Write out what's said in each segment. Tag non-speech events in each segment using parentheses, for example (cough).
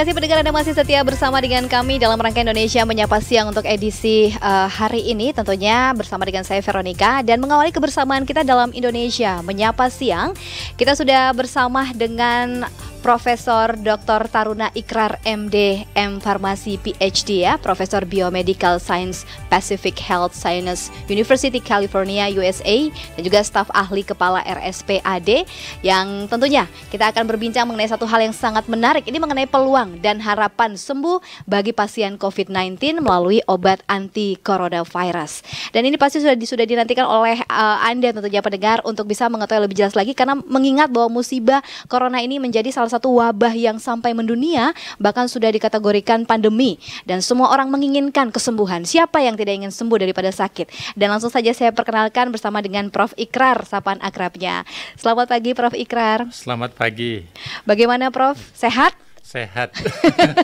kasih pendengar Anda masih setia bersama dengan kami dalam rangka Indonesia Menyapa Siang untuk edisi uh, hari ini tentunya bersama dengan saya Veronica dan mengawali kebersamaan kita dalam Indonesia Menyapa Siang kita sudah bersama dengan Profesor Dr. Taruna Ikrar MD M Farmasi PhD ya, Profesor Biomedical Science Pacific Health Sciences University California USA dan juga staf ahli kepala RSPAD yang tentunya kita akan berbincang mengenai satu hal yang sangat menarik ini mengenai peluang dan harapan sembuh bagi pasien COVID-19 melalui obat anti coronavirus. Dan ini pasti sudah sudah dinantikan oleh uh, Anda tentunya pendengar untuk bisa mengetahui lebih jelas lagi karena mengingat bahwa musibah corona ini menjadi salah salah satu wabah yang sampai mendunia, bahkan sudah dikategorikan pandemi. Dan semua orang menginginkan kesembuhan. Siapa yang tidak ingin sembuh daripada sakit? Dan langsung saja saya perkenalkan bersama dengan Prof. Ikrar, sapaan akrabnya. Selamat pagi Prof. Ikrar. Selamat pagi. Bagaimana Prof? Sehat? Sehat.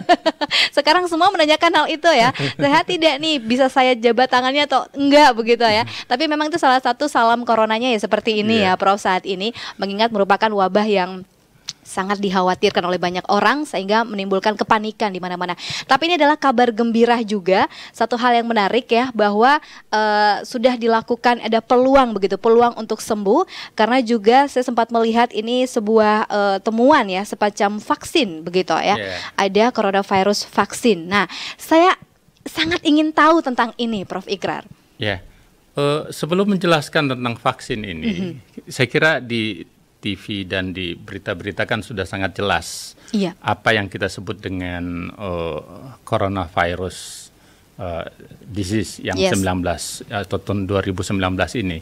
(laughs) Sekarang semua menanyakan hal itu ya. Sehat tidak nih? Bisa saya jabat tangannya atau enggak begitu ya. Tapi memang itu salah satu salam coronanya ya seperti ini yeah. ya Prof saat ini mengingat merupakan wabah yang sangat dikhawatirkan oleh banyak orang sehingga menimbulkan kepanikan di mana-mana. Tapi ini adalah kabar gembira juga, satu hal yang menarik ya bahwa uh, sudah dilakukan ada peluang begitu, peluang untuk sembuh karena juga saya sempat melihat ini sebuah uh, temuan ya semacam vaksin begitu ya. Yeah. Ada coronavirus vaksin. Nah, saya sangat ingin tahu tentang ini Prof Ikrar. Ya. Yeah. Uh, sebelum menjelaskan tentang vaksin ini, mm -hmm. saya kira di TV dan di berita-berita kan sudah sangat jelas iya. apa yang kita sebut dengan uh, coronavirus uh, disease yang yes. 19 eh, atau tahun 2019 ini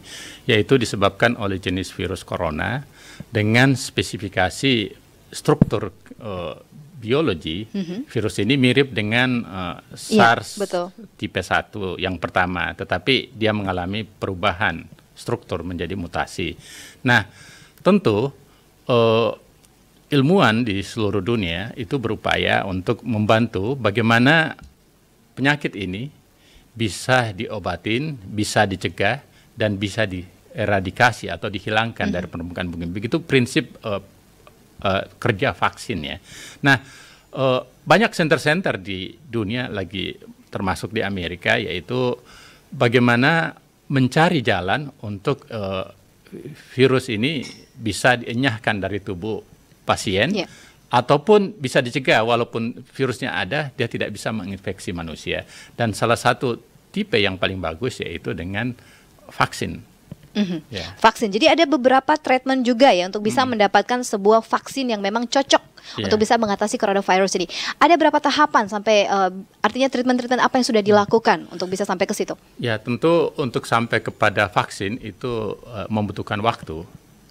yaitu disebabkan oleh jenis virus corona dengan spesifikasi struktur uh, biologi mm -hmm. virus ini mirip dengan uh, SARS iya, betul. tipe 1 yang pertama tetapi dia mengalami perubahan struktur menjadi mutasi. Nah, tentu uh, ilmuwan di seluruh dunia itu berupaya untuk membantu bagaimana penyakit ini bisa diobatin, bisa dicegah dan bisa dieradikasi atau dihilangkan mm -hmm. dari mhm. permukaan bumi. Begitu prinsip uh, uh, kerja vaksin ya. Nah, uh, banyak center-center di dunia lagi termasuk di Amerika yaitu bagaimana mencari jalan untuk uh, virus ini bisa dienyahkan dari tubuh pasien yeah. ataupun bisa dicegah walaupun virusnya ada dia tidak bisa menginfeksi manusia dan salah satu tipe yang paling bagus yaitu dengan vaksin Mm-hmm. Yeah. Vaksin. Jadi ada beberapa treatment juga ya untuk bisa mm mendapatkan sebuah vaksin yang memang cocok yeah. untuk bisa mengatasi coronavirus ini. Ada berapa tahapan sampai uh, artinya treatment-treatment apa yang sudah hmm. dilakukan untuk bisa sampai ke situ? Ya, tentu untuk sampai kepada vaksin itu uh, membutuhkan waktu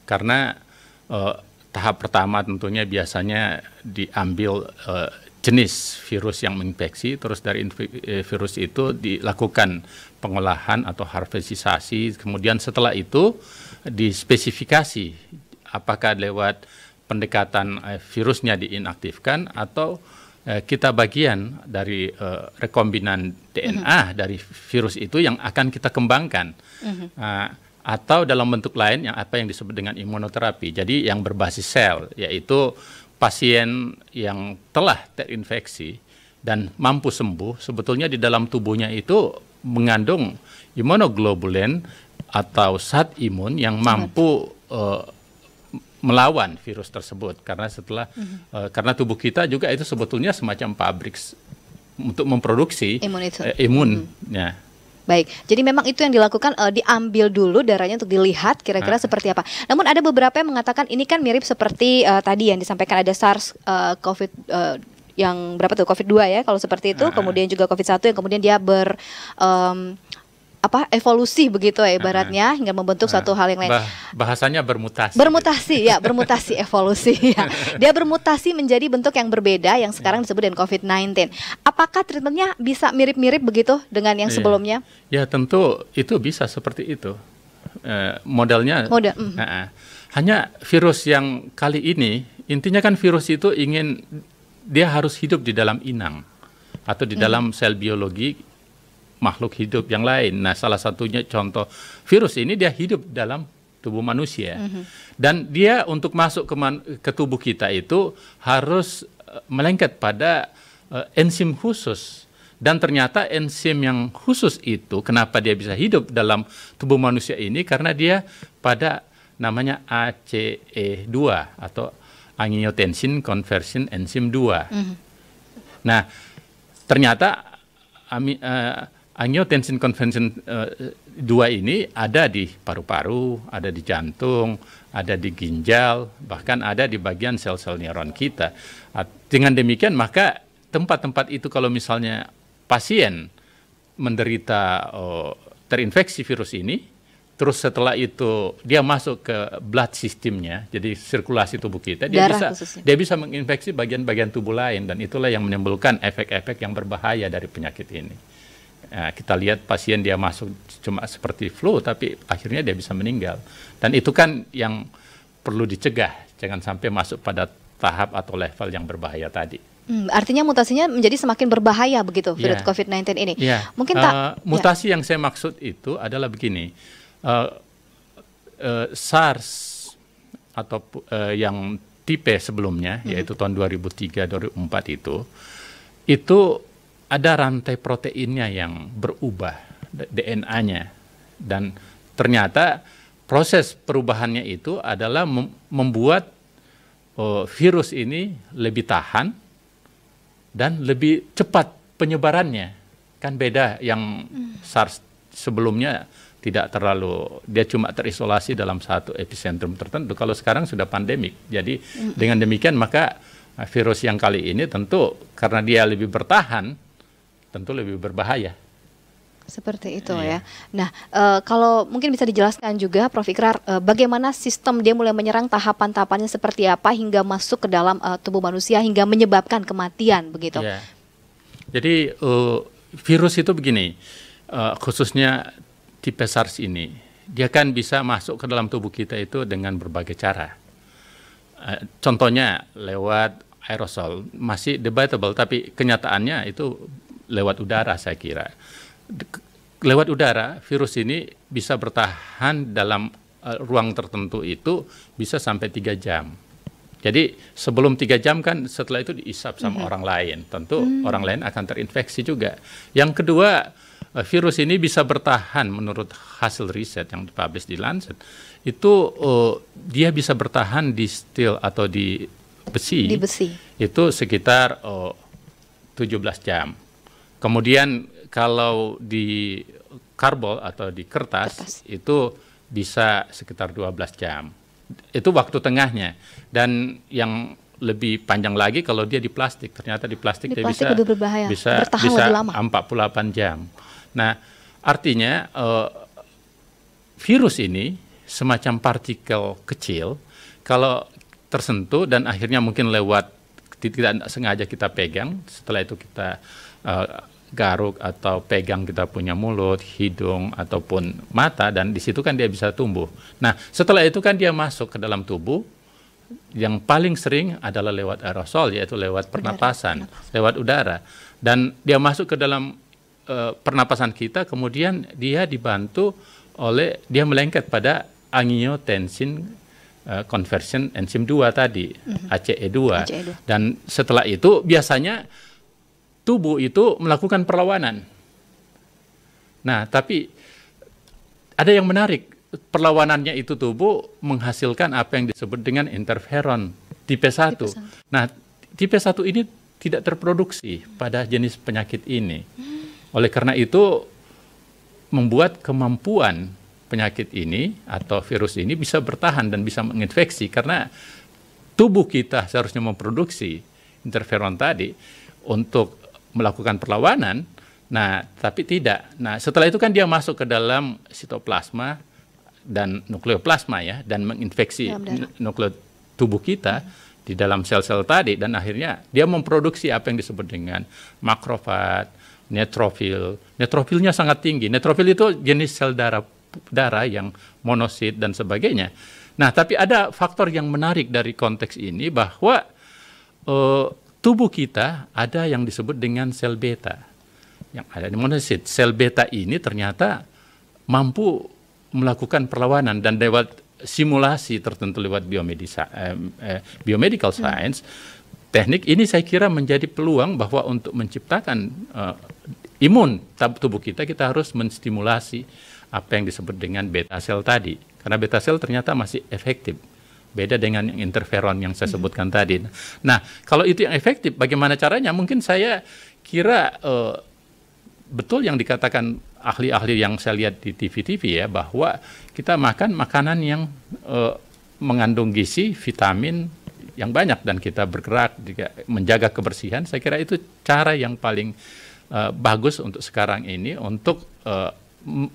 karena uh, tahap pertama tentunya biasanya diambil uh, jenis virus yang menginfeksi terus dari eh, virus itu dilakukan pengolahan atau harvestisasi kemudian setelah itu dispesifikasi apakah lewat pendekatan eh, virusnya diinaktifkan atau eh, kita bagian dari rekombinan DNA mm -hmm. dari virus itu yang akan kita kembangkan. Mm -hmm. atau dalam bentuk lain yang apa yang disebut dengan imunoterapi. Jadi yang berbasis sel yaitu pasien yang telah terinfeksi dan mampu sembuh sebetulnya di dalam tubuhnya itu mengandung imunoglobulin atau zat imun yang mampu uh, melawan virus tersebut karena setelah mm-hmm. uh, karena tubuh kita juga itu sebetulnya semacam pabrik untuk memproduksi imun itu. Uh, eh, imunnya. Mhm. Mm-hmm. Baik, jadi memang itu yang dilakukan uh, diambil dulu darahnya untuk dilihat kira-kira nah. seperti apa. Namun ada beberapa yang mengatakan ini kan mirip seperti uh, tadi yang disampaikan ada SARS uh, COVID uh, yang berapa tuh COVID 2 ya kalau seperti itu, nah. kemudian juga COVID satu yang kemudian dia ber um, apa evolusi begitu ya ibaratnya hingga membentuk uh, satu hal yang lain. Bah, bahasanya bermutasi. Bermutasi ya, bermutasi evolusi ya. (laughs) Dia bermutasi menjadi bentuk yang berbeda yang iya. sekarang disebut dengan COVID-19. Apakah treatmentnya bisa mirip-mirip begitu dengan yang yeah. sebelumnya? Ya tentu itu bisa seperti itu. Uh, eh, modalnya. Mm. Uh, Hanya virus yang kali ini intinya kan virus itu ingin dia harus hidup di dalam inang atau di mm. dalam sel biologi makhluk hidup yang lain. Nah, salah satunya contoh virus ini dia hidup dalam tubuh manusia. Mm -hmm. Dan dia untuk masuk ke, man ke tubuh kita itu harus uh, melengket pada uh, enzim khusus. Dan ternyata enzim yang khusus itu kenapa dia bisa hidup dalam tubuh manusia ini karena dia pada namanya ACE2 atau angiotensin conversion enzim 2. Mm -hmm. Nah, ternyata eh, angiotensin convention uh, eh, ini ada di paru-paru, ada di jantung, ada di ginjal, bahkan ada di bagian sel-sel neuron kita. Dengan demikian maka tempat-tempat itu kalau misalnya pasien menderita oh, terinfeksi virus ini, terus setelah itu dia masuk ke blood systemnya, jadi sirkulasi tubuh kita, dia bisa dia bisa menginfeksi bagian-bagian tubuh lain dan itulah yang menimbulkan efek-efek yang berbahaya dari penyakit ini. Nah, kita lihat pasien dia masuk cuma seperti flu, tapi akhirnya dia bisa meninggal. Dan itu kan yang perlu dicegah, jangan sampai masuk pada tahap atau level yang berbahaya tadi. Hmm, artinya mutasinya menjadi semakin berbahaya begitu iya. virus COVID-19 ini. Yeah. Mungkin tak eh, uh, mutasi yeah. yang saya maksud itu adalah begini, uh, uh, SARS atau uh, yang tipe sebelumnya mm -hmm. yaitu tahun 2003-2004 itu, itu ada rantai proteinnya yang berubah DNA-nya dan ternyata proses perubahannya itu adalah membuat uh, virus ini lebih tahan dan lebih cepat penyebarannya kan beda yang hmm. SARS sebelumnya tidak terlalu dia cuma terisolasi dalam satu epicentrum tertentu kalau sekarang sudah pandemik jadi hmm. dengan demikian maka virus yang kali ini tentu karena dia lebih bertahan tentu lebih berbahaya. Seperti itu iya. ya. Nah, e, kalau mungkin bisa dijelaskan juga, Prof. Ikrar, e, bagaimana sistem dia mulai menyerang tahapan-tahapannya seperti apa hingga masuk ke dalam e, tubuh manusia hingga menyebabkan kematian begitu? Iya. Jadi e, virus itu begini, e, khususnya tipe SARS ini, dia kan bisa masuk ke dalam tubuh kita itu dengan berbagai cara. E, contohnya lewat aerosol, masih debatable, tapi kenyataannya itu lewat udara saya kira. Lewat udara virus ini bisa bertahan dalam eh, ruang tertentu itu bisa sampai tiga jam. Jadi sebelum tiga jam kan setelah itu diisap sama mm -hmm. orang lain, tentu mm. orang lain akan terinfeksi juga. Yang kedua eh, virus ini bisa bertahan menurut hasil riset yang dipublish di Lancet itu uh, dia bisa bertahan di steel atau di besi, di besi. itu sekitar uh, 17 jam Kemudian kalau di karbol atau di kertas, kertas. itu bisa sekitar 12 jam. Itu waktu tengahnya. Dan yang lebih panjang lagi kalau dia di plastik. Ternyata di plastik di dia plastik bisa berbahaya. bisa Bertahan bisa lama. 48 jam. Nah, artinya uh, virus ini semacam partikel kecil kalau tersentuh dan akhirnya mungkin lewat tidak sengaja kita pegang, setelah itu kita eh, garuk atau pegang kita punya mulut, hidung ataupun mata dan di situ kan dia bisa tumbuh. Nah, setelah itu kan dia masuk ke dalam tubuh yang paling sering adalah lewat aerosol yaitu lewat pernapasan, udara. lewat udara. Dan dia masuk ke dalam e, pernapasan kita kemudian dia dibantu oleh dia melengket pada angiotensin uh, conversion enzim 2 tadi, mm -hmm. ACE2. ACE2. Dan setelah itu biasanya tubuh itu melakukan perlawanan. Nah, tapi ada yang menarik, perlawanannya itu tubuh menghasilkan apa yang disebut dengan interferon tipe 1. Nah, tipe 1 ini tidak terproduksi pada jenis penyakit ini. Hmm. Oleh karena itu membuat kemampuan penyakit ini atau virus ini bisa bertahan dan bisa menginfeksi karena tubuh kita seharusnya memproduksi interferon tadi untuk melakukan perlawanan, nah tapi tidak. Nah setelah itu kan dia masuk ke dalam sitoplasma dan nukleoplasma ya dan menginfeksi ya, nukleot tubuh kita hmm. di dalam sel-sel tadi dan akhirnya dia memproduksi apa yang disebut dengan makrofag, neutrofil. Neutrofilnya sangat tinggi. Neutrofil itu jenis sel darah darah yang monosit dan sebagainya. Nah, tapi ada faktor yang menarik dari konteks ini bahwa uh, tubuh kita ada yang disebut dengan sel beta. Yang ada di monosit, sel beta ini ternyata mampu melakukan perlawanan dan lewat simulasi tertentu lewat biomedis, eh, eh, biomedical hmm. science, hmm. teknik ini saya kira menjadi peluang bahwa untuk menciptakan eh, imun tubuh kita kita harus menstimulasi apa yang disebut dengan beta sel tadi. Karena beta sel ternyata masih efektif Beda dengan yang interferon yang saya mhm. sebutkan hmm. tadi. Nah, kalau itu yang efektif, bagaimana caranya? Mungkin saya kira uh, betul yang dikatakan ahli-ahli yang saya lihat di TV-TV ya, bahwa kita makan makanan yang uh, mengandung gizi, vitamin yang banyak dan kita bergerak juga menjaga kebersihan. Saya kira itu cara yang paling uh, bagus untuk sekarang ini untuk uh,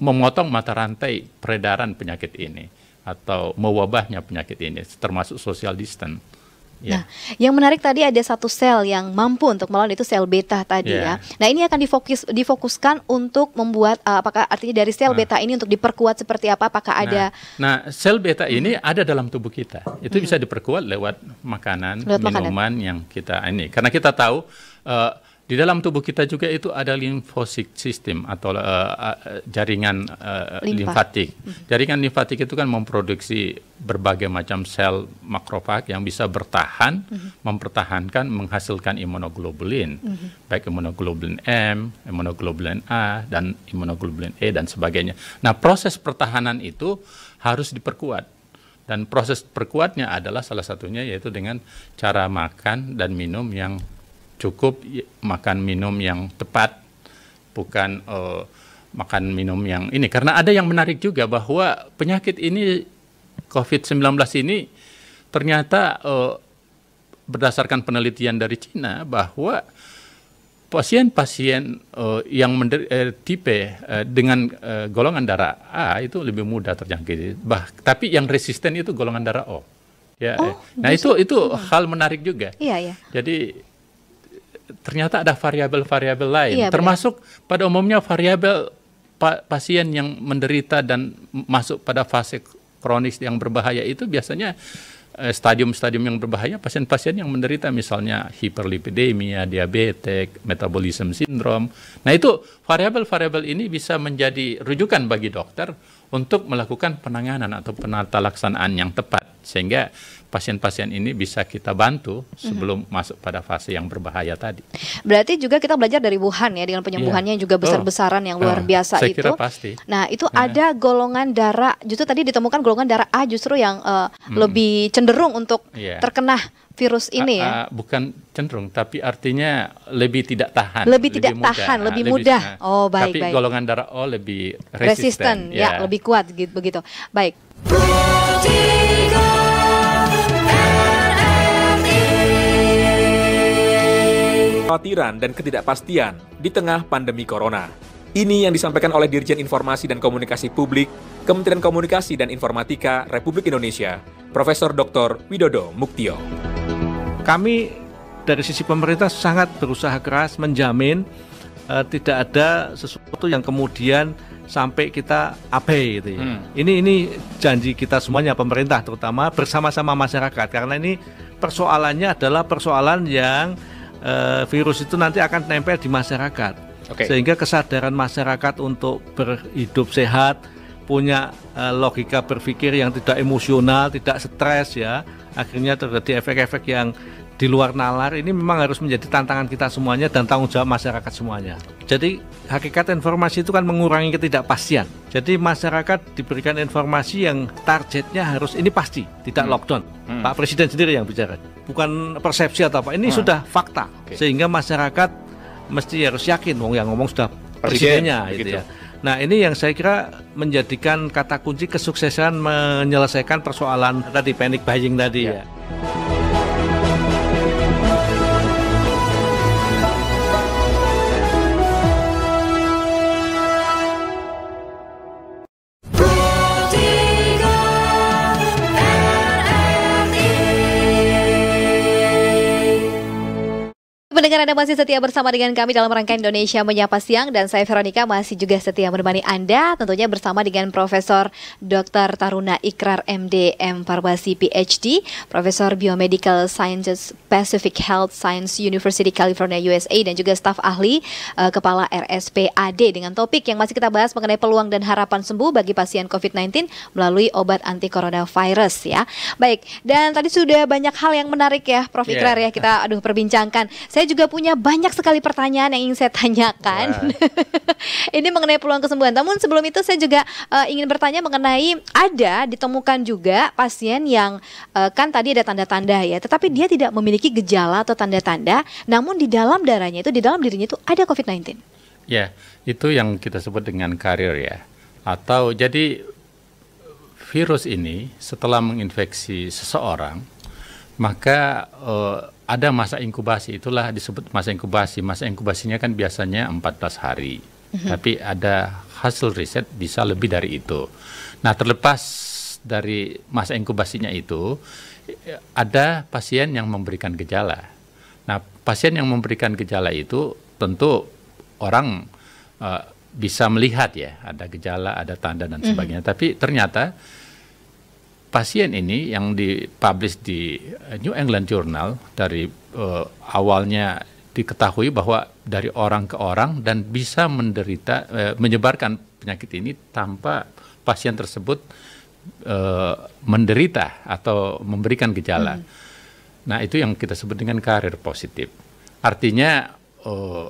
memotong mata rantai peredaran penyakit ini atau mewabahnya penyakit ini, termasuk social distance. Yeah. Nah, yang menarik tadi ada satu sel yang mampu untuk melawan itu sel beta tadi yeah. ya. Nah, ini akan difokus difokuskan untuk membuat uh, apakah artinya dari sel nah. beta ini untuk diperkuat seperti apa? Apakah nah, ada Nah, sel beta ini hmm. ada dalam tubuh kita. Itu -hmm. bisa diperkuat lewat makanan, lewat minuman makanan. yang kita ini. Karena kita tahu uh, di dalam tubuh kita juga itu ada limfosit sistem atau uh, jaringan uh, limfatik. Mhm. Jaringan limfatik itu kan memproduksi berbagai macam sel makrofag yang bisa bertahan, -huh. Mhm. mempertahankan, menghasilkan imunoglobulin, -huh. Mhm. baik imunoglobulin M, imunoglobulin A, dan imunoglobulin E dan sebagainya. Nah proses pertahanan itu harus diperkuat dan proses perkuatnya adalah salah satunya yaitu dengan cara makan dan minum yang cukup ya, makan minum yang tepat bukan uh, makan minum yang ini karena ada yang menarik juga bahwa penyakit ini COVID-19 ini ternyata uh, berdasarkan penelitian dari Cina bahwa pasien-pasien uh, yang uh, tipe uh, dengan uh, golongan darah A itu lebih mudah terjangkit. Bah, tapi yang resisten itu golongan darah O. Ya. Oh, eh. nah, itu itu hmm. hal menarik juga. Iya, iya. Jadi ternyata ada variabel-variabel lain, iya, termasuk benar. pada umumnya variabel pa pasien yang menderita dan masuk pada fase kronis yang berbahaya itu biasanya eh, stadium-stadium yang berbahaya pasien-pasien yang menderita misalnya hiperlipidemia, diabetes, metabolism syndrome. Nah itu variabel-variabel ini bisa menjadi rujukan bagi dokter untuk melakukan penanganan atau penata laksanaan yang tepat sehingga pasien-pasien ini bisa kita bantu sebelum mm-hmm. masuk pada fase yang berbahaya tadi. Berarti juga kita belajar dari Wuhan ya dengan penyembuhannya yeah. juga besar-besaran oh. yang luar ah, biasa Saya itu. Kira pasti. Nah, itu yeah. ada golongan darah justru tadi ditemukan golongan darah A justru yang uh, mm. lebih cenderung untuk yeah. terkena virus ini ya. bukan cenderung tapi artinya lebih tidak tahan. Lebih, lebih tidak mudah, tahan, lebih mudah. Lebih, oh, baik tapi baik. golongan darah O lebih resisten, resisten ya, ya. lebih kuat gitu begitu. Baik. kekhawatiran dan ketidakpastian di tengah pandemi corona. Ini yang disampaikan oleh Dirjen Informasi dan Komunikasi Publik, Kementerian Komunikasi dan Informatika Republik Indonesia, Profesor Dr. Widodo Muktio. Kami dari sisi pemerintah sangat berusaha keras menjamin uh, tidak ada sesuatu yang kemudian sampai kita abai gitu ya. Hmm. Ini ini janji kita semuanya pemerintah terutama bersama-sama masyarakat karena ini persoalannya adalah persoalan yang uh, virus itu nanti akan nempel di masyarakat okay. sehingga kesadaran masyarakat untuk berhidup sehat punya uh, logika berpikir yang tidak emosional tidak stres ya akhirnya terjadi efek-efek yang di luar nalar ini memang harus menjadi tantangan kita semuanya dan tanggung jawab masyarakat semuanya. Jadi hakikat informasi itu kan mengurangi ketidakpastian. Jadi masyarakat diberikan informasi yang targetnya harus ini pasti, tidak hmm. lockdown. Hmm. Pak Presiden sendiri yang bicara, bukan persepsi atau apa. Ini hmm. sudah fakta. Okay. Sehingga masyarakat mesti harus yakin wong yang ngomong sudah presidennya gitu Begitu. gitu ya. Nah ini yang saya kira menjadikan kata kunci kesuksesan menyelesaikan persoalan tadi panic buying tadi iya. ya. ya. Mendengar Anda masih setia bersama dengan kami dalam rangka Indonesia Menyapa Siang dan saya Veronica masih juga setia menemani Anda tentunya bersama dengan Profesor Dr. Taruna Ikrar M.D.M. M Farmasi PhD, Profesor Biomedical Sciences Pacific Health Science University California USA dan juga staf ahli uh, Kepala RSPAD dengan topik yang masih kita bahas mengenai peluang dan harapan sembuh bagi pasien COVID-19 melalui obat anti coronavirus ya. Baik, dan tadi sudah banyak hal yang menarik ya Prof yeah. Ikrar ya kita aduh perbincangkan. Saya juga punya banyak sekali pertanyaan yang ingin saya tanyakan. (laughs) ini mengenai peluang kesembuhan. Namun sebelum itu saya juga uh, ingin bertanya mengenai ada ditemukan juga pasien yang uh, kan tadi ada tanda-tanda ya, tetapi dia tidak memiliki gejala atau tanda-tanda, namun di dalam darahnya itu di dalam dirinya itu ada COVID-19. Ya, itu yang kita sebut dengan karir ya. Atau jadi virus ini setelah menginfeksi seseorang, maka uh, ada masa inkubasi itulah disebut masa inkubasi. Masa inkubasinya kan biasanya 14 hari. Mhm. Tapi ada hasil riset bisa lebih dari itu. Nah, terlepas dari masa inkubasinya itu ada pasien yang memberikan gejala. Nah, pasien yang memberikan gejala itu tentu orang uh, bisa melihat ya ada gejala, ada tanda dan mhm. sebagainya. Mm-hmm. Tapi ternyata pasien ini yang dipublish di eh, New England Journal dari uh, awalnya diketahui bahwa dari orang ke orang dan bisa menderita uh, menyebarkan penyakit ini tanpa pasien tersebut uh, menderita atau memberikan gejala. Hmm. Nah, itu yang kita sebut dengan karir positif. Artinya uh,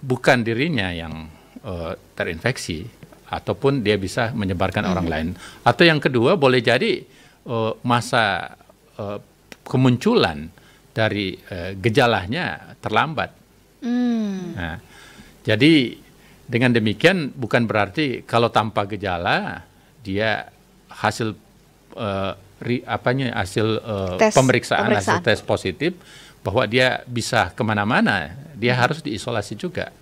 bukan dirinya yang uh, terinfeksi ataupun dia bisa menyebarkan hmm. orang mhm. lain. Atau yang kedua boleh jadi uh, masa uh, kemunculan dari uh, gejalanya terlambat. Hmm. Nah, jadi dengan demikian bukan berarti kalau tanpa gejala dia hasil uh, ri, apanya hasil uh, tes, pemeriksaan, pemeriksaan hasil tes positif bahwa dia bisa kemana-mana dia hmm. harus diisolasi juga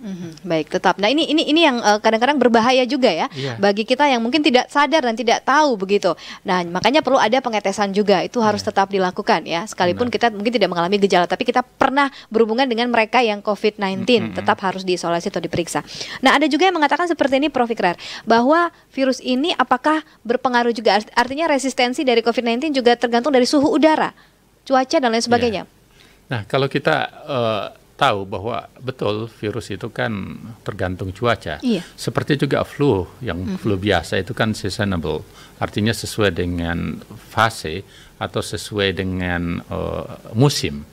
hmm Baik, tetap. Nah ini ini ini yang uh, kadang-kadang berbahaya juga ya yeah. bagi kita yang mungkin tidak sadar dan tidak tahu begitu. Nah makanya perlu ada pengetesan juga itu iya. harus yeah. tetap dilakukan ya. Sekalipun Benar. kita mungkin tidak mengalami gejala, tapi kita pernah berhubungan dengan mereka yang COVID-19 mm-hmm. tetap harus diisolasi atau diperiksa. Nah ada juga yang mengatakan seperti ini Prof. Ikrar bahwa virus ini apakah berpengaruh juga artinya resistensi dari COVID-19 juga tergantung dari suhu udara, cuaca dan lain sebagainya. Yeah. Nah kalau kita uh tahu bahwa betul virus itu kan tergantung cuaca. Iya. Seperti juga flu, yang hmm. flu biasa itu kan seasonable, artinya sesuai dengan fase atau sesuai dengan uh, musim.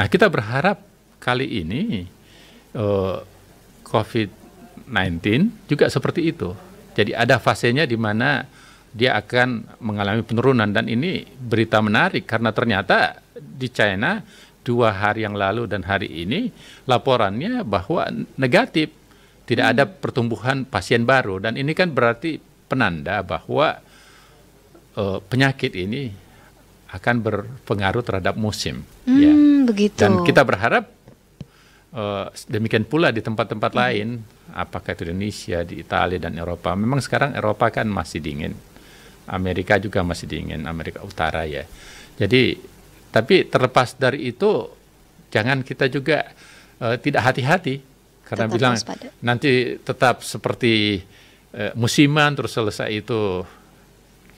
Nah, kita berharap kali ini uh, eh, COVID-19 juga seperti itu. Jadi ada fasenya di mana dia akan mengalami penurunan dan ini berita menarik karena ternyata di China dua hari yang lalu dan hari ini laporannya bahwa negatif tidak hmm. ada pertumbuhan pasien baru dan ini kan berarti penanda bahwa uh, penyakit ini akan berpengaruh terhadap musim hmm, ya begitu. dan kita berharap uh, demikian pula di tempat-tempat hmm. lain apakah itu Indonesia di Italia dan Eropa memang sekarang Eropa kan masih dingin Amerika juga masih dingin Amerika Utara ya jadi tapi terlepas dari itu, jangan kita juga uh, tidak hati-hati karena tetap bilang waspada. nanti tetap seperti uh, musiman terus selesai itu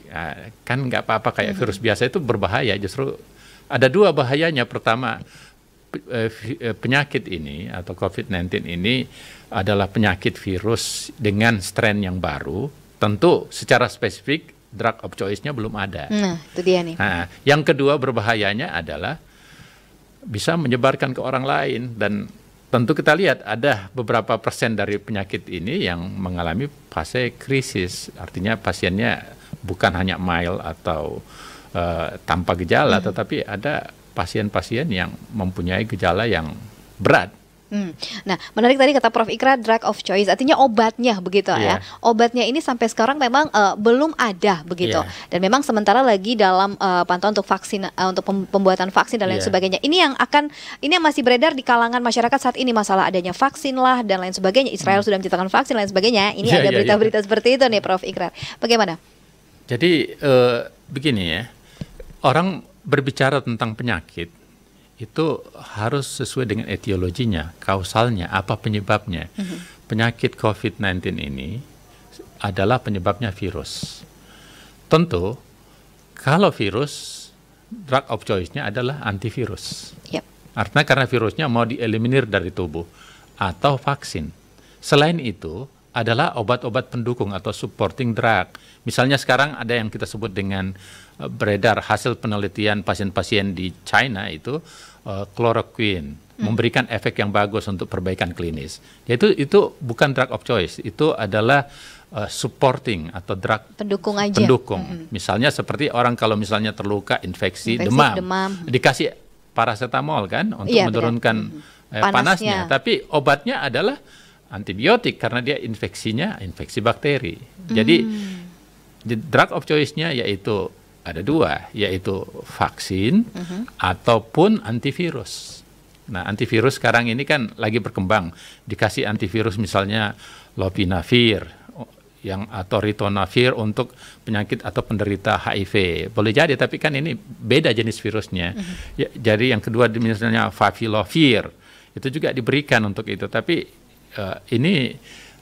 ya, kan nggak apa-apa kayak -hmm. virus biasa itu berbahaya justru ada dua bahayanya pertama eh, penyakit ini atau COVID-19 ini adalah penyakit virus dengan strain yang baru tentu secara spesifik drug of choice-nya belum ada. Nah, itu dia nih. Nah, yang kedua berbahayanya adalah bisa menyebarkan ke orang lain dan tentu kita lihat ada beberapa persen dari penyakit ini yang mengalami fase krisis. Artinya pasiennya bukan hanya mild atau uh, tanpa gejala, hmm. tetapi ada pasien-pasien yang mempunyai gejala yang berat Hmm. Nah, menarik tadi kata Prof Ikra drug of choice artinya obatnya begitu yeah. ya. Iya. Obatnya ini sampai sekarang memang uh, belum ada begitu. Yeah. Dan memang sementara lagi dalam uh, pantauan untuk vaksin uh, untuk pembuatan vaksin dan lain yeah. sebagainya. Ini yang akan ini yang masih beredar di kalangan masyarakat saat ini masalah adanya vaksin lah dan lain sebagainya. Israel hmm. sudah menciptakan vaksin lain sebagainya. Ini yeah, ada iya, berita-berita yeah, yeah. seperti itu nih Prof Ikra. Bagaimana? Jadi uh, begini ya. Orang berbicara tentang penyakit itu harus sesuai dengan etiologinya, kausalnya, apa penyebabnya. Mm-hmm. Penyakit COVID-19 ini adalah penyebabnya virus. Tentu, kalau virus, drug of choice-nya adalah antivirus. Yep. Artinya karena virusnya mau dieliminir dari tubuh atau vaksin. Selain itu, adalah obat-obat pendukung atau supporting drug. Misalnya sekarang ada yang kita sebut dengan eh, beredar hasil penelitian pasien-pasien di China itu Eh, chloroquine hmm. memberikan efek yang bagus untuk perbaikan klinis. Yaitu itu bukan drug of choice, itu adalah uh, supporting atau drug pendukung aja. Pendukung. Hmm. Misalnya seperti orang kalau misalnya terluka infeksi, infeksi demam, demam, dikasih paracetamol kan untuk ya, menurunkan hmm. eh, panasnya. panasnya, tapi obatnya adalah antibiotik karena dia infeksinya infeksi bakteri. Hmm. Jadi drug of choice-nya yaitu ada dua, yaitu vaksin uh mhm. -huh. ataupun antivirus. Nah, antivirus sekarang ini kan lagi berkembang. Dikasih antivirus misalnya lopinavir yang atau ritonavir untuk penyakit atau penderita HIV. Boleh jadi tapi kan ini beda jenis virusnya. Uh mhm. -huh. Ya, jadi yang kedua misalnya favilovir itu juga diberikan untuk itu. Tapi uh, ini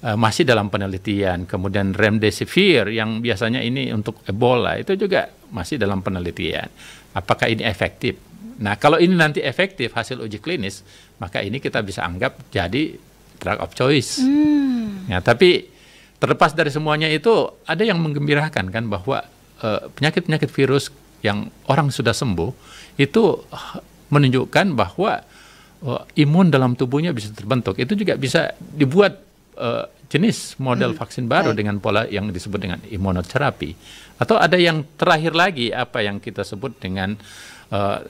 uh, masih dalam penelitian. Kemudian remdesivir yang biasanya ini untuk Ebola itu juga masih dalam penelitian. Apakah ini efektif? Nah, kalau ini nanti efektif hasil uji klinis, maka ini kita bisa anggap jadi drug of choice. Hmm. Ya, tapi terlepas dari semuanya itu ada yang menggembirakan kan bahwa eh, penyakit-penyakit uh, virus yang orang sudah sembuh itu menunjukkan bahwa uh, imun dalam tubuhnya bisa terbentuk. Itu juga bisa dibuat uh, jenis model hmm. vaksin baru Baik. Hmm. dengan pola yang disebut dengan imunoterapi atau ada yang terakhir lagi apa yang kita sebut dengan uh,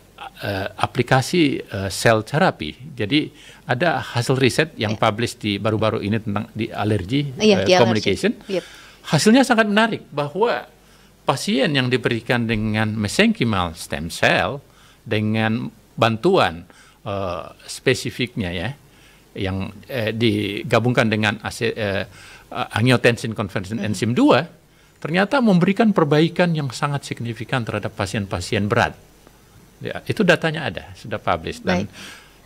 uh, aplikasi uh, sel terapi. Jadi ada hasil riset yang yeah. publish di baru-baru ini tentang di alergi yeah, iya, uh, communication. Yep. Hasilnya sangat menarik bahwa pasien yang diberikan dengan mesenkimal stem cell dengan bantuan uh, spesifiknya ya yang eh, digabungkan dengan AC, eh, angiotensin conversion -hmm. enzim 2 ternyata memberikan perbaikan yang sangat signifikan terhadap pasien-pasien berat. Ya, itu datanya ada, sudah publish dan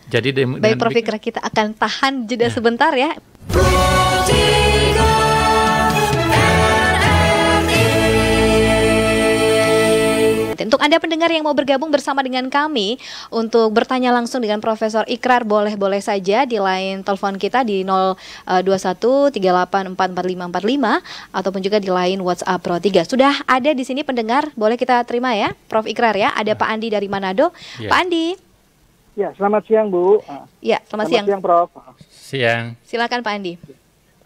jadi Baik Prof kita akan tahan jeda ya. sebentar ya. Protein. Untuk Anda pendengar yang mau bergabung bersama dengan kami untuk bertanya langsung dengan Profesor Ikrar boleh-boleh saja di line telepon kita di 021 ataupun juga di line WhatsApp Pro 3. Sudah ada di sini pendengar, boleh kita terima ya Prof Ikrar ya. Ada Pak Andi dari Manado. Ya. Pak Andi. Ya, selamat siang Bu. Ya, selamat, selamat siang. siang Prof. Siang. Silakan Pak Andi.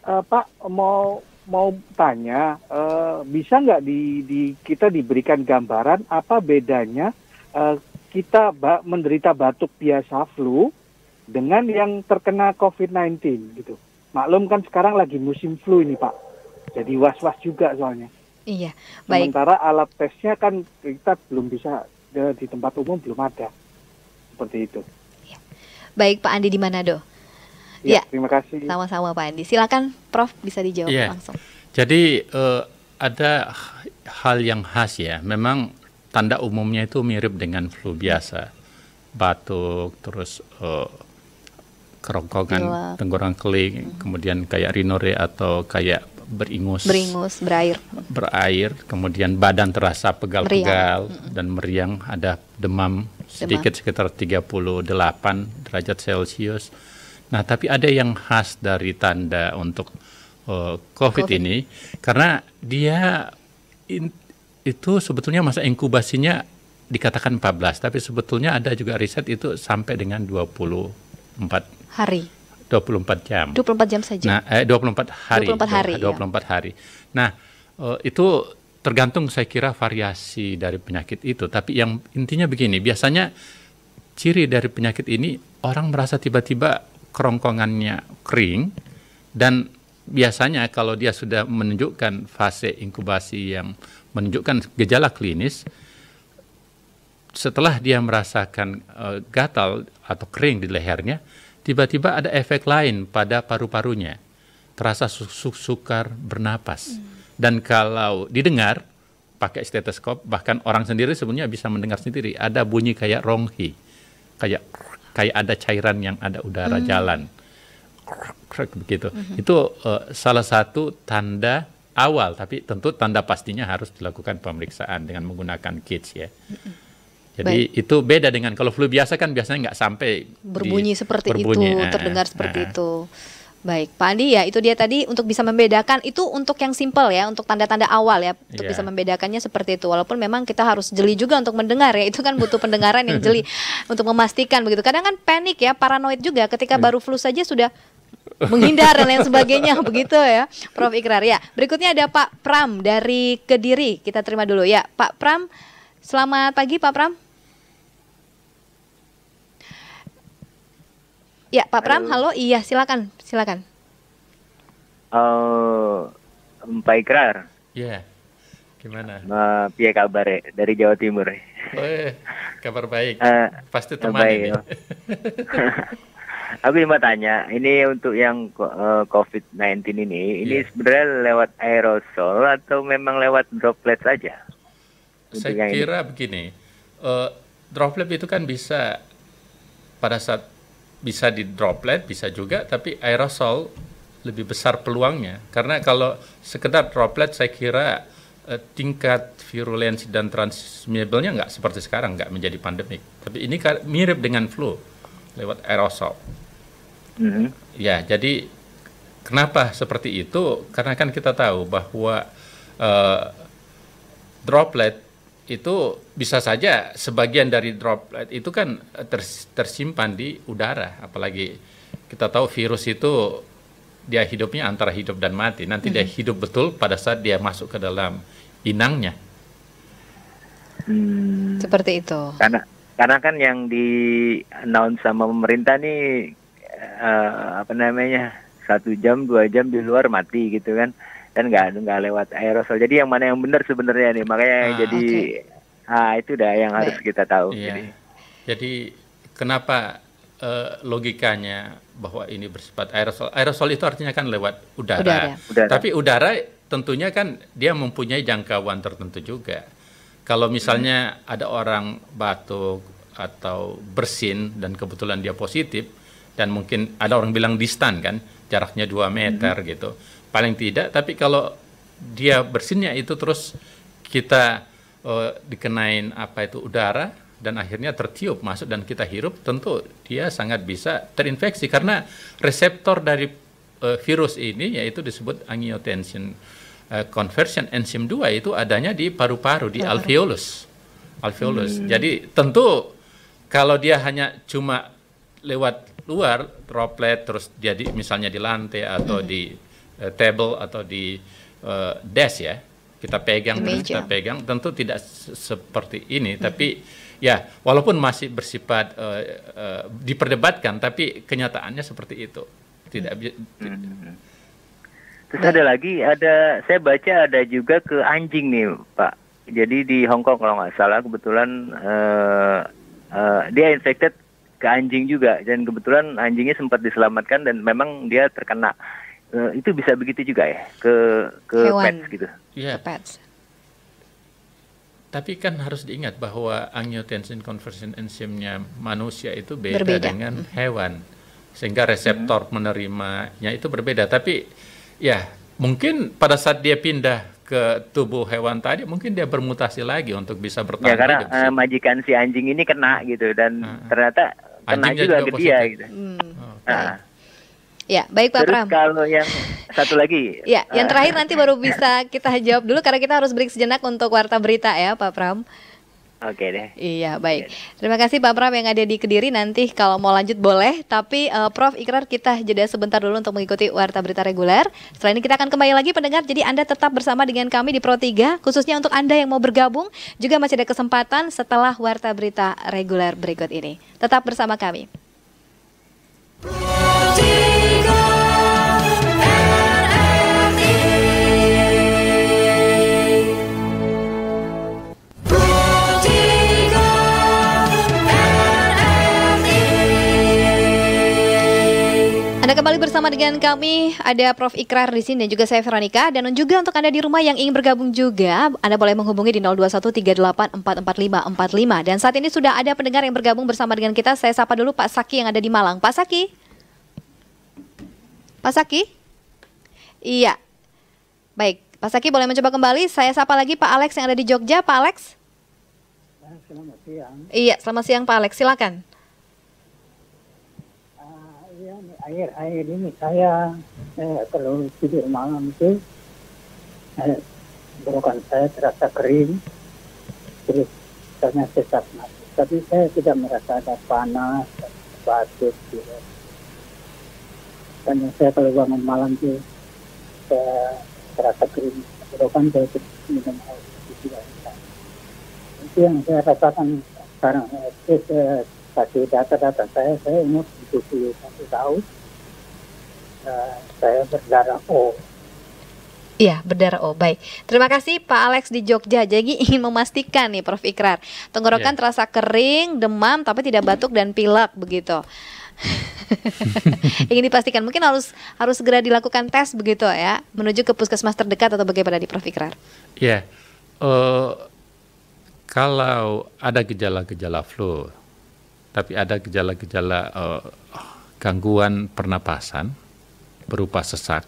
Uh, Pak mau mau tanya, uh, bisa nggak di, di kita diberikan gambaran apa bedanya uh, kita ba menderita batuk biasa flu dengan yang terkena COVID-19 gitu. Maklum kan sekarang lagi musim flu ini Pak, jadi was-was juga soalnya. Iya, baik. Sementara alat tesnya kan kita belum bisa eh, di tempat umum belum ada, seperti itu. Iya. Baik Pak Andi di Manado. Ya, ya terima kasih. Sama-sama Pak Andi. Silakan Prof bisa dijawab ya. langsung. Jadi uh, ada hal yang khas ya. Memang tanda umumnya itu mirip dengan flu biasa. Batuk, terus uh, kerongkongan, tenggorokan keling, hmm. kemudian kayak rinore atau kayak beringus. Beringus, berair. Berair, kemudian badan terasa pegal-pegal hmm. dan meriang, ada demam sedikit demam. sekitar 38 derajat Celcius Nah, tapi ada yang khas dari tanda untuk uh, COVID, COVID ini karena dia in, itu sebetulnya masa inkubasinya dikatakan 14, tapi sebetulnya ada juga riset itu sampai dengan 24 hari. 24 jam. 24 jam saja. Nah, eh, 24 hari. 24 hari. 24 ya. hari. Nah, uh, itu tergantung saya kira variasi dari penyakit itu, tapi yang intinya begini, biasanya ciri dari penyakit ini orang merasa tiba-tiba kerongkongannya kering dan biasanya kalau dia sudah menunjukkan fase inkubasi yang menunjukkan gejala klinis setelah dia merasakan uh, gatal atau kering di lehernya tiba-tiba ada efek lain pada paru-parunya terasa sukar bernapas hmm. dan kalau didengar pakai stetoskop bahkan orang sendiri sebenarnya bisa mendengar sendiri ada bunyi kayak ronghi kayak kayak ada cairan yang ada udara hmm. jalan begitu. Mm-hmm. Itu uh, salah satu tanda awal, tapi tentu tanda pastinya harus dilakukan pemeriksaan dengan menggunakan kits ya. Mm-hmm. Jadi Baik. itu beda dengan kalau flu biasa kan biasanya nggak sampai berbunyi di, seperti berbunyi. Eh, eh, itu, ah, terdengar seperti ah. itu. Baik, Pak Andi ya itu dia tadi untuk bisa membedakan itu untuk yang simpel ya, untuk tanda-tanda awal ya, untuk yeah. bisa membedakannya seperti itu. Walaupun memang kita harus jeli juga untuk mendengar ya, itu kan butuh pendengaran yang jeli (laughs) untuk memastikan begitu. Kadang kan panik ya, paranoid juga ketika iya. baru flu saja sudah menghindar dan lain sebagainya (laughs) begitu ya, Prof Ikrar ya. Berikutnya ada Pak Pram dari Kediri, kita terima dulu ya, Pak Pram. Selamat pagi Pak Pram. Ya, Pak Pram, halo. halo. Iya, silakan Silakan. Uh, eh, Pak Ikrar. Iya. Yeah. Gimana? Uh, Pia kabar ya dari Jawa Timur. Oh, iya. kabar baik. Uh, Pasti teman baik, ini. Oh. (laughs) Aku cuma tanya, ini untuk yang COVID-19 ini, yeah. ini ya. sebenarnya lewat aerosol atau memang lewat droplet saja? Saya kira ini. begini, uh, droplet itu kan bisa pada saat bisa di droplet bisa juga tapi aerosol lebih besar peluangnya karena kalau sekedar droplet saya kira eh, tingkat virulensi dan transmissible-nya nggak seperti sekarang nggak menjadi pandemik tapi ini mirip dengan flu lewat aerosol mm -hmm. ya jadi kenapa seperti itu karena kan kita tahu bahwa eh, droplet itu bisa saja sebagian dari droplet itu kan eh, tersimpan di udara apalagi kita tahu virus itu dia hidupnya antara hidup dan mati nanti -hmm. dia hidup betul pada saat dia masuk ke dalam inangnya hmm. seperti itu karena karena kan yang di announce sama pemerintah nih uh, apa namanya satu jam dua jam di luar mati gitu kan kan nggak nggak lewat aerosol. Jadi yang mana yang benar sebenarnya nih makanya ah, jadi okay. ah itu dah yang harus kita tahu. Iya. Jadi. jadi kenapa uh, logikanya bahwa ini bersifat aerosol? Aerosol itu artinya kan lewat udara. udara. udara. Tapi udara tentunya kan dia mempunyai jangkauan tertentu juga. Kalau misalnya hmm. ada orang batuk atau bersin dan kebetulan dia positif dan mungkin ada orang bilang distan kan jaraknya 2 meter hmm. gitu paling tidak tapi kalau dia bersinnya itu terus kita uh, dikenain apa itu udara dan akhirnya tertiup masuk dan kita hirup tentu dia sangat bisa terinfeksi karena reseptor dari uh, virus ini yaitu disebut angiotensin uh, conversion enzim 2 itu adanya di paru-paru di alveolus alveolus hmm. jadi tentu kalau dia hanya cuma lewat luar droplet terus jadi misalnya di lantai atau hmm. di uh, table atau di uh, desk ya kita pegang terus kita pegang tentu tidak seperti ini hmm. tapi ya walaupun masih bersifat uh, uh, diperdebatkan tapi kenyataannya seperti itu tidak hmm. terus ada lagi ada saya baca ada juga ke anjing nih pak jadi di Hong Kong kalau nggak salah kebetulan uh, uh, dia infected ke anjing juga dan kebetulan anjingnya sempat diselamatkan dan memang dia terkena uh, itu bisa begitu juga ya ke ke Hewan. pets gitu. Iya. Ke pets. Tapi kan harus diingat bahwa angiotensin conversion enzimnya manusia itu beda berbeda. dengan mm-hmm. hewan. Sehingga reseptor hmm. menerimanya itu berbeda. Tapi ya mungkin pada saat dia pindah ke tubuh hewan tadi mungkin dia bermutasi lagi untuk bisa bertahan ya, karena hidup. Uh, majikan si anjing ini kena gitu dan uh, ternyata kena juga, juga ke dia gitu. Hmm. okay. Oh. Nah, Ya, baik Pak Pram. Kalau yang (laughs) satu lagi. ya, yang ah. terakhir nanti baru bisa kita jawab dulu karena kita harus break sejenak untuk warta berita ya, Pak Pram. Oke deh. Iya, baik. Terima kasih Pak Pram yang ada di Kediri. Nanti kalau mau lanjut boleh, tapi uh, Prof Ikrar kita jeda sebentar dulu untuk mengikuti warta berita reguler. Setelah ini kita akan kembali lagi pendengar. Jadi Anda tetap bersama dengan kami di Pro 3, khususnya untuk Anda yang mau bergabung juga masih ada kesempatan setelah warta berita reguler berikut ini. Tetap bersama kami. kembali bersama dengan kami ada Prof Ikrar di sini dan juga saya Veronica dan juga untuk Anda di rumah yang ingin bergabung juga Anda boleh menghubungi di 0213844545 dan saat ini sudah ada pendengar yang bergabung bersama dengan kita. Saya sapa dulu Pak Saki yang ada di Malang. Pak Saki. Pak Saki? Iya. Baik, Pak Saki boleh mencoba kembali. Saya sapa lagi Pak Alex yang ada di Jogja. Pak Alex? Selamat siang. Iya, selamat siang Pak Alex. Silakan. akhir-akhir ini saya eh, kalau tidur malam itu eh, bukan saya terasa kering terus karena sesak nafas tapi saya tidak merasa ada panas batuk gitu dan saya kalau bangun malam itu saya terasa kering bukan saya terus minum air itu yang saya rasakan sekarang itu eh, eh, kasih data-data saya saya umur 71 tahun saya berdarah O. Iya, berdarah O. Baik. Terima kasih Pak Alex di Jogja. Jadi (laughs) ingin memastikan nih Prof Ikrar, tenggorokan ya. terasa kering, demam tapi tidak batuk dan pilek begitu. (laughs) ingin dipastikan mungkin harus harus segera dilakukan tes begitu ya, menuju ke puskesmas terdekat atau bagaimana di Prof Ikrar? Iya. Uh, kalau ada gejala-gejala flu, tapi ada gejala-gejala uh, gangguan pernapasan, berupa sesak.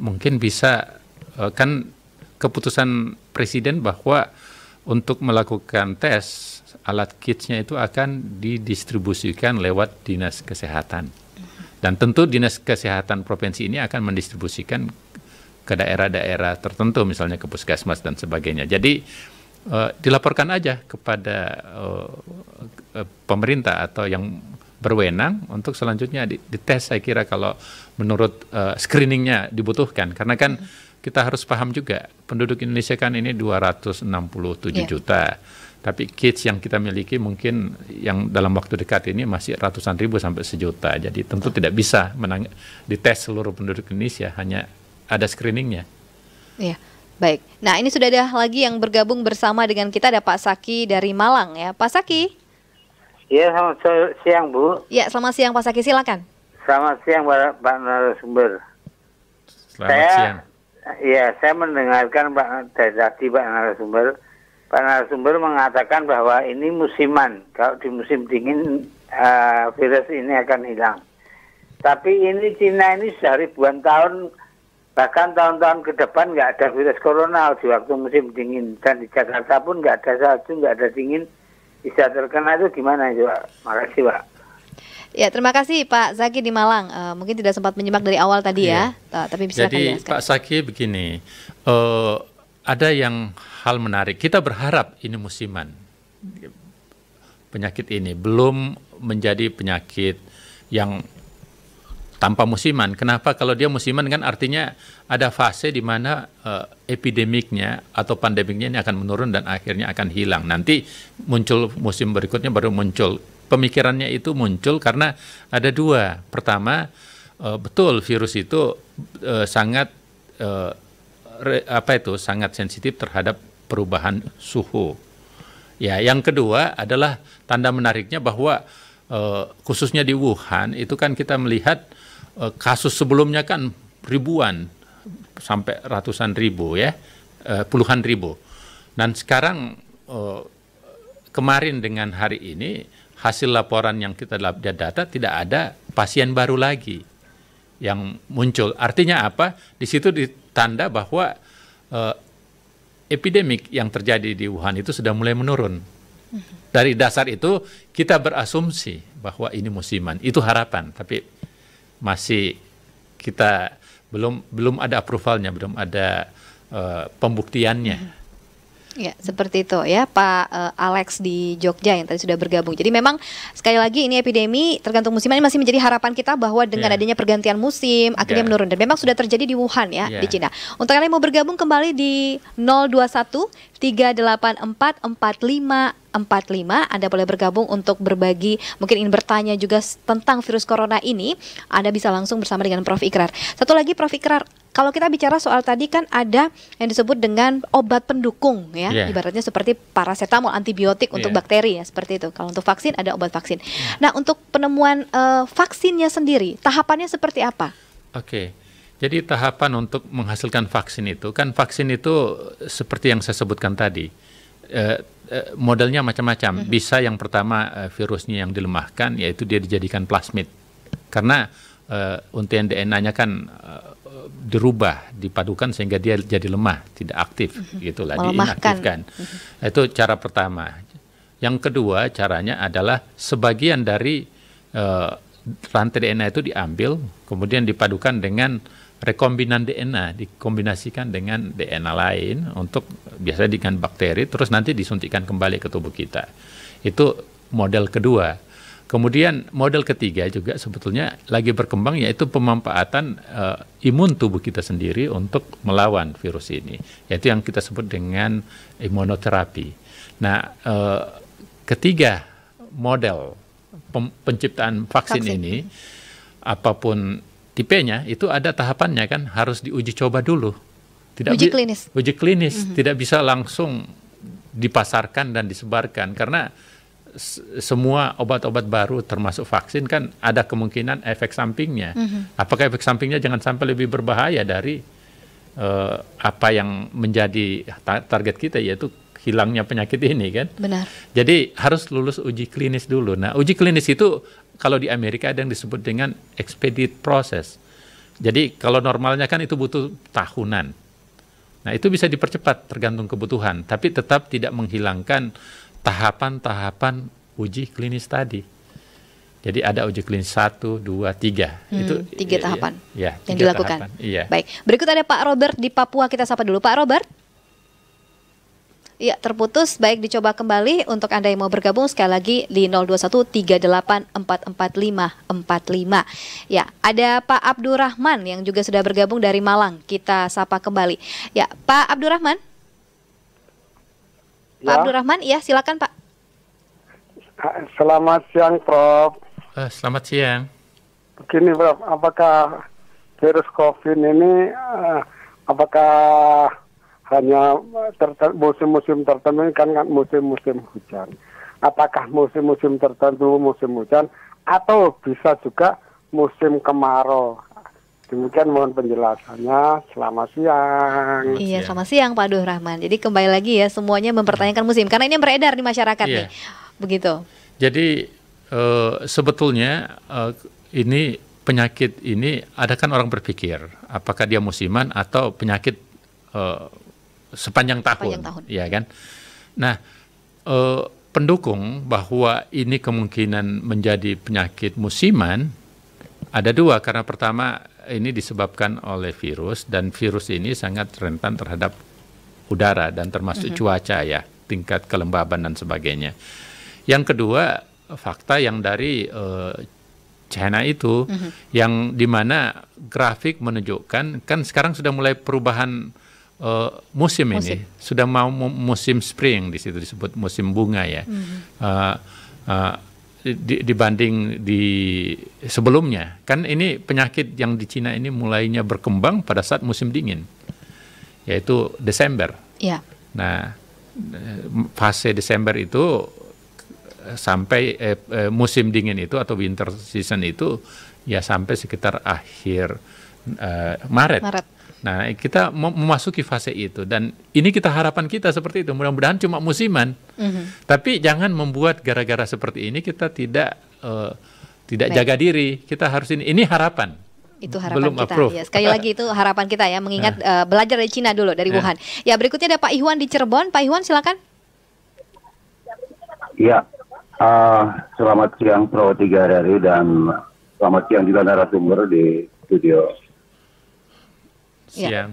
Mungkin bisa eh, kan keputusan presiden bahwa untuk melakukan tes alat kitsnya itu akan didistribusikan lewat dinas kesehatan. Dan tentu dinas kesehatan provinsi ini akan mendistribusikan ke daerah-daerah tertentu misalnya ke puskesmas dan sebagainya. Jadi eh, dilaporkan aja kepada eh, pemerintah atau yang berwenang untuk selanjutnya dites saya kira kalau menurut uh, screeningnya dibutuhkan karena kan kita harus paham juga penduduk Indonesia kan ini 267 yeah. Iya. juta tapi kids yang kita miliki mungkin yang dalam waktu dekat ini masih ratusan ribu sampai sejuta jadi tentu tidak bisa menang dites seluruh penduduk Indonesia hanya ada screeningnya. Iya. Yeah. Baik, nah ini sudah ada lagi yang bergabung bersama dengan kita ada Pak Saki dari Malang ya. Pak Saki, Iya, selamat siang Bu. Iya, selamat siang Pak Saki, silakan. Selamat siang Pak Narasumber. Selamat saya, siang. Iya, saya mendengarkan Pak dari Pak Narasumber. Pak Narasumber mengatakan bahwa ini musiman. Kalau di musim dingin uh, virus ini akan hilang. Tapi ini Cina ini sudah ribuan tahun bahkan tahun-tahun ke depan nggak ada virus corona di waktu musim dingin dan di Jakarta pun nggak ada salju nggak ada dingin bisa terkena itu gimana itu Pak? Makasih Pak. Ya terima kasih Pak Zaki di Malang. Uh, mungkin tidak sempat menyimak dari awal tadi ya, uh, tapi bisa Jadi ya, Pak Zaki begini, uh, ada yang hal menarik. Kita berharap ini musiman penyakit ini belum menjadi penyakit yang tanpa musiman. Kenapa? Kalau dia musiman kan artinya ada fase di mana uh, epidemiknya atau pandemiknya ini akan menurun dan akhirnya akan hilang. Nanti muncul musim berikutnya baru muncul. Pemikirannya itu muncul karena ada dua. Pertama, uh, betul virus itu uh, sangat uh, re, apa itu sangat sensitif terhadap perubahan suhu. Ya, yang kedua adalah tanda menariknya bahwa khususnya di Wuhan itu kan kita melihat Eh, kasus sebelumnya kan ribuan sampai ratusan ribu ya, eh, puluhan ribu. Dan sekarang eh, kemarin dengan hari ini hasil laporan yang kita dapat data tidak ada pasien baru lagi yang muncul. Artinya apa? Di situ ditanda bahwa epidemik yang terjadi di Wuhan itu sudah mulai menurun. Mhm. Dari dasar itu kita berasumsi bahwa ini musiman. Itu harapan, tapi masih kita belum belum ada approvalnya, belum ada uh, pembuktiannya. Ya, seperti itu ya Pak uh, Alex di Jogja yang tadi sudah bergabung. Jadi memang sekali lagi ini epidemi tergantung musim ini masih menjadi harapan kita bahwa dengan yeah. adanya pergantian musim akhirnya yeah. menurun dan memang sudah terjadi di Wuhan ya yeah. di Cina. Untuk kalian yang mau bergabung kembali di 021 384 45 45. Anda boleh bergabung untuk berbagi, mungkin ingin bertanya juga tentang virus corona ini, Anda bisa langsung bersama dengan Prof Ikrar. Satu lagi Prof Ikrar, kalau kita bicara soal tadi kan ada yang disebut dengan obat pendukung ya, yeah. ibaratnya seperti paracetamol antibiotik untuk iya. bakteri ya, seperti itu. Kalau untuk vaksin ada obat vaksin. Yeah. Nah, untuk penemuan uh, vaksinnya sendiri, tahapannya seperti apa? Oke. Okay. Jadi tahapan untuk menghasilkan vaksin itu kan vaksin itu seperti yang saya sebutkan tadi eh, Eh, modelnya macam-macam. Mm-hmm. Bisa yang pertama eh, virusnya yang dilemahkan yaitu dia dijadikan plasmid. Karena eh, untian DNA-nya kan dirubah, dipadukan sehingga dia jadi lemah, tidak aktif mm-hmm. gitulah, diinaktifkan. Mm-hmm. Itu cara pertama. Yang kedua caranya adalah sebagian dari uh, rantai DNA itu diambil, kemudian dipadukan dengan rekombinan DNA dikombinasikan dengan DNA lain untuk biasanya dengan bakteri terus nanti disuntikan kembali ke tubuh kita. Itu model kedua. Kemudian model ketiga juga sebetulnya lagi berkembang yaitu pemanfaatan uh, imun tubuh kita sendiri untuk melawan virus ini, yaitu yang kita sebut dengan imunoterapi. Nah, uh, ketiga model penciptaan vaksin, vaksin ini apapun tipenya itu ada tahapannya kan harus diuji coba dulu. Tidak uji klinis. Uji klinis mm -hmm. tidak bisa langsung dipasarkan dan disebarkan karena semua obat-obat baru termasuk vaksin kan ada kemungkinan efek sampingnya. Mm -hmm. Apakah efek sampingnya jangan sampai lebih berbahaya dari uh, apa yang menjadi ta target kita yaitu hilangnya penyakit ini kan. Benar. Jadi harus lulus uji klinis dulu. Nah, uji klinis itu kalau di Amerika ada yang disebut dengan expedited process. Jadi kalau normalnya kan itu butuh tahunan. Nah itu bisa dipercepat tergantung kebutuhan, tapi tetap tidak menghilangkan tahapan-tahapan uji klinis tadi. Jadi ada uji klinis satu, dua, tiga. Hmm, itu tiga ya, ya, tahapan ya, ya, yang dilakukan. Tahapan, iya. Baik. Berikut ada Pak Robert di Papua kita sapa dulu. Pak Robert. Ya, terputus. Baik dicoba kembali untuk Anda yang mau bergabung sekali lagi di 0213844545. Ya, ada Pak Abdurrahman yang juga sudah bergabung dari Malang. Kita sapa kembali. Ya, Pak Abdurrahman. Ya. Pak Abdurrahman, ya silakan Pak. Selamat siang, Prof. Uh, selamat siang. Begini, Prof, apakah virus COVID ini uh, apakah hanya musim-musim tertentu kan, kan musim-musim hujan. Apakah musim-musim tertentu musim hujan atau bisa juga musim kemarau? Demikian mohon penjelasannya. Selamat siang. Iya, iya. selamat siang Pak Duh Rahman. Jadi kembali lagi ya semuanya mempertanyakan musim karena ini yang beredar di masyarakat iya. nih. Begitu. Jadi uh, sebetulnya uh, ini penyakit ini ada kan orang berpikir apakah dia musiman atau penyakit uh, sepanjang tahun, sepanjang tahun. ya kan. Nah, eh, pendukung bahwa ini kemungkinan menjadi penyakit musiman ada dua karena pertama ini disebabkan oleh virus dan virus ini sangat rentan terhadap udara dan termasuk mm -hmm. cuaca ya tingkat kelembaban dan sebagainya. Yang kedua fakta yang dari eh, China itu mm -hmm. yang dimana grafik menunjukkan kan sekarang sudah mulai perubahan uh, eh, musim, musim ini sudah mau musim spring di situ disebut musim bunga ya. Mm-hmm. Uh, uh, di, dibanding di sebelumnya kan ini penyakit yang di Cina ini mulainya berkembang pada saat musim dingin yaitu Desember. Yeah. Nah fase Desember itu sampai eh, musim dingin itu atau winter season itu ya sampai sekitar akhir eh, Maret. Maret Nah, kita memasuki fase itu dan ini kita harapan kita seperti itu. Mudah-mudahan cuma musiman. Mm -hmm. Tapi jangan membuat gara-gara seperti ini kita tidak uh, tidak Baik. jaga diri. Kita harus ini ini harapan itu harapan Belum kita. Ya, sekali lagi itu harapan kita ya, mengingat uh, belajar dari Cina dulu dari ya. Wuhan. Ya, berikutnya ada Pak Ihwan di Cirebon. Pak Ihwan silakan. Iya. Uh, selamat siang Pro 3 dari dan selamat siang juga narasumber di studio Ya. Siang. Ya.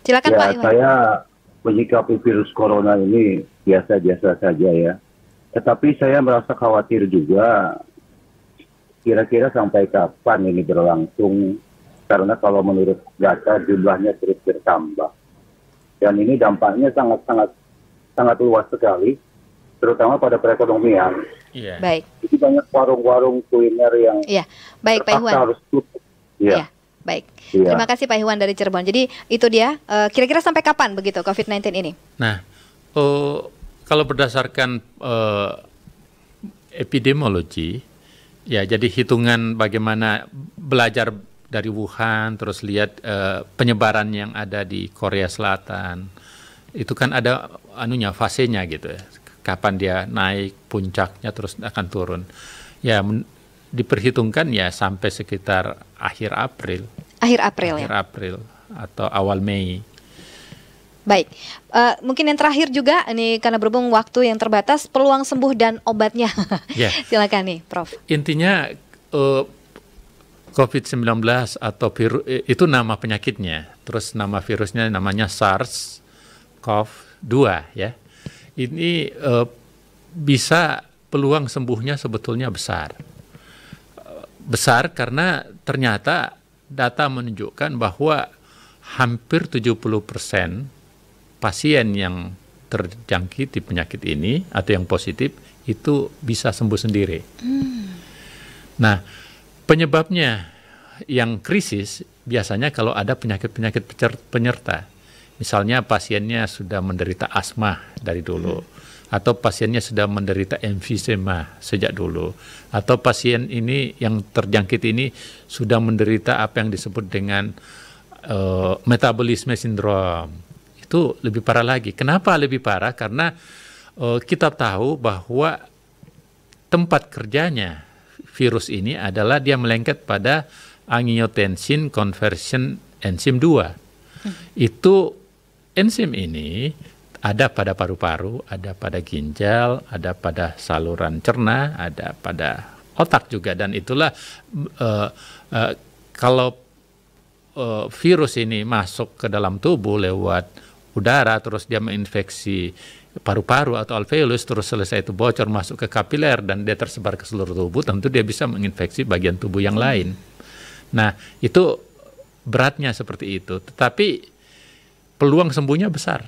Silakan ya, Pak Iwan. Saya menyikapi virus corona ini biasa-biasa saja ya. Tetapi saya merasa khawatir juga kira-kira sampai kapan ini berlangsung karena kalau menurut data jumlahnya terus bertambah. Dan ini dampaknya sangat-sangat sangat luas sekali terutama pada perekonomian. Yeah. Baik. Jadi banyak warung-warung kuliner yang yeah. Baik, Pak harus tutup. Yeah. Yeah. Baik, iya. terima kasih Pak Iwan dari Cirebon. Jadi itu dia, eh, kira-kira sampai kapan begitu COVID-19 ini? Nah, uh, kalau berdasarkan uh, epidemiologi, ya jadi hitungan bagaimana belajar dari Wuhan, terus lihat uh, penyebaran yang ada di Korea Selatan, itu kan ada anunya fasenya gitu ya, kapan dia naik puncaknya terus akan turun. Ya, diperhitungkan ya sampai sekitar akhir April. Akhir April akhir ya. Akhir April atau awal Mei. Baik, uh, mungkin yang terakhir juga ini karena berhubung waktu yang terbatas, peluang sembuh dan obatnya. (laughs) yeah. Silakan nih, Prof. Intinya uh, eh, COVID-19 atau virus eh, itu nama penyakitnya. Terus nama virusnya namanya SARS-CoV-2 ya. Ini uh, bisa peluang sembuhnya sebetulnya besar besar karena ternyata data menunjukkan bahwa hampir 70% pasien yang terjangkit di penyakit ini atau yang positif itu bisa sembuh sendiri. Hmm. Nah, penyebabnya yang krisis biasanya kalau ada penyakit-penyakit penyerta. Misalnya pasiennya sudah menderita asma dari dulu. Hmm atau pasiennya sudah menderita emfisema sejak dulu atau pasien ini yang terjangkit ini sudah menderita apa yang disebut dengan uh, metabolisme sindrom itu lebih parah lagi kenapa lebih parah karena uh, kita tahu bahwa tempat kerjanya virus ini adalah dia melengket pada angiotensin conversion enzim 2 hmm. itu enzim ini ada pada paru-paru, ada pada ginjal, ada pada saluran cerna, ada pada otak juga dan itulah uh, uh, kalau uh, virus ini masuk ke dalam tubuh lewat udara terus dia menginfeksi paru-paru atau alveolus terus selesai itu bocor masuk ke kapiler dan dia tersebar ke seluruh tubuh tentu dia bisa menginfeksi bagian tubuh yang lain. Nah, itu beratnya seperti itu, tetapi peluang sembuhnya besar.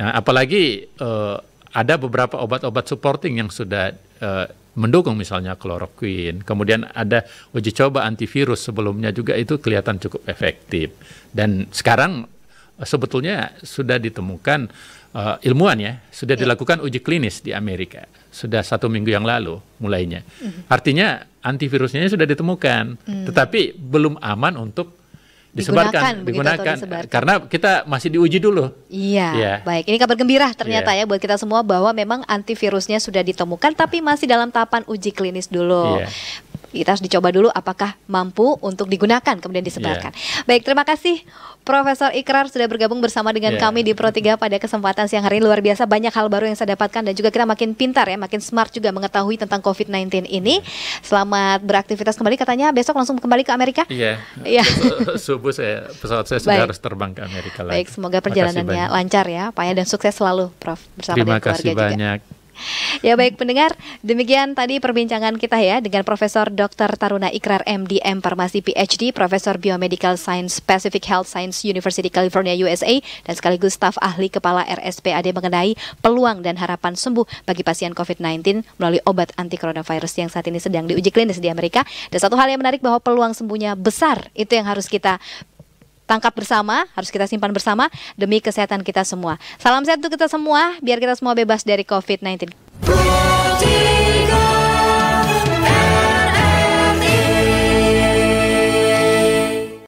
Nah, apalagi uh, ada beberapa obat-obat supporting yang sudah uh, mendukung misalnya kloroquin. Kemudian ada uji coba antivirus sebelumnya juga itu kelihatan cukup efektif. Dan sekarang eh, sebetulnya sudah ditemukan uh, ilmuwan ya, sudah iya. dilakukan uji klinis di Amerika. Sudah satu minggu yang lalu mulainya. Mhm. Artinya antivirusnya sudah ditemukan, hmm. tetapi belum aman untuk disebarkan, digunakan, digunakan disebarkan. karena kita masih diuji dulu. Iya, ya. baik. Ini kabar gembira ternyata ya. ya buat kita semua bahwa memang antivirusnya sudah ditemukan tapi masih dalam tahapan uji klinis dulu. Ya. Kita harus dicoba dulu apakah mampu untuk digunakan kemudian iya. disebarkan. Yeah. Baik, terima kasih Profesor Ikrar sudah bergabung bersama dengan yeah. kami di Pro 3 pada kesempatan siang hari ini. Luar biasa banyak hal baru yang saya dapatkan dan juga kita makin pintar ya, makin smart juga mengetahui tentang COVID-19 ini. Iya. Selamat beraktivitas kembali katanya besok langsung kembali ke Amerika. Iya. Yeah. Iya. Yeah. Subuh saya pesawat saya sudah Baik. harus terbang ke Amerika lagi. Baik, semoga perjalanannya lancar ya, Pak ya dan sukses selalu Prof bersama Terima dengan keluarga juga. Terima kasih banyak ya baik pendengar, demikian tadi perbincangan kita ya dengan Profesor Dr. Taruna Ikrar M.D.M. Farmasi PhD, Profesor Biomedical Science Pacific Health Science University California USA dan sekaligus staf ahli kepala RSPAD mengenai peluang dan harapan sembuh bagi pasien COVID-19 melalui obat anti coronavirus yang saat ini sedang diuji klinis di Amerika. Dan satu hal yang menarik bahwa peluang sembuhnya besar, itu yang harus kita tangkap bersama, harus kita simpan bersama demi kesehatan kita semua. Salam sehat untuk kita semua, biar kita semua bebas dari COVID-19.